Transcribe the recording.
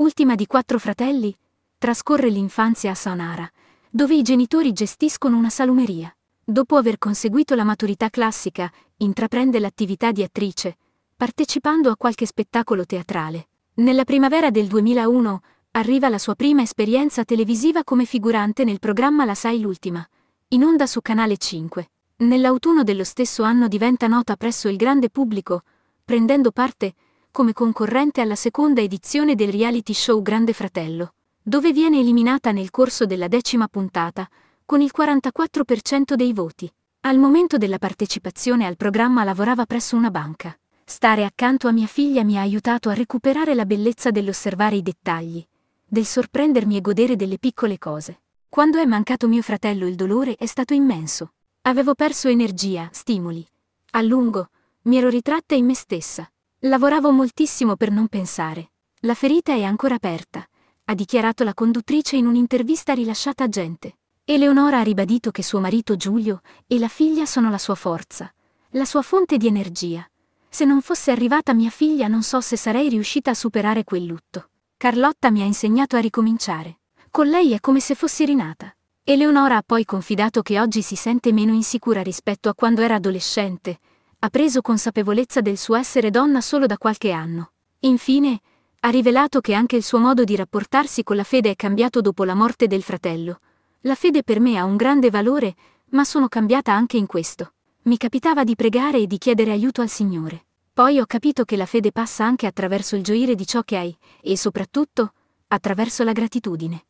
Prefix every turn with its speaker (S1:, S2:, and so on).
S1: ultima di quattro fratelli, trascorre l'infanzia a Sonara, dove i genitori gestiscono una salumeria. Dopo aver conseguito la maturità classica, intraprende l'attività di attrice, partecipando a qualche spettacolo teatrale. Nella primavera del 2001 arriva la sua prima esperienza televisiva come figurante nel programma La Sai l'ultima, in onda su Canale 5. Nell'autunno dello stesso anno diventa nota presso il grande pubblico, prendendo parte a come concorrente alla seconda edizione del reality show Grande Fratello, dove viene eliminata nel corso della decima puntata, con il 44% dei voti. Al momento della partecipazione al programma lavorava presso una banca. Stare accanto a mia figlia mi ha aiutato a recuperare la bellezza dell'osservare i dettagli, del sorprendermi e godere delle piccole cose. Quando è mancato mio fratello il dolore è stato immenso. Avevo perso energia, stimoli. A lungo, mi ero ritratta in me stessa. Lavoravo moltissimo per non pensare. La ferita è ancora aperta, ha dichiarato la conduttrice in un'intervista rilasciata a Gente. Eleonora ha ribadito che suo marito Giulio e la figlia sono la sua forza, la sua fonte di energia. Se non fosse arrivata mia figlia non so se sarei riuscita a superare quel lutto. Carlotta mi ha insegnato a ricominciare. Con lei è come se fossi rinata. Eleonora ha poi confidato che oggi si sente meno insicura rispetto a quando era adolescente, ha preso consapevolezza del suo essere donna solo da qualche anno. Infine, ha rivelato che anche il suo modo di rapportarsi con la fede è cambiato dopo la morte del fratello. La fede per me ha un grande valore, ma sono cambiata anche in questo. Mi capitava di pregare e di chiedere aiuto al Signore. Poi ho capito che la fede passa anche attraverso il gioire di ciò che hai, e soprattutto, attraverso la gratitudine.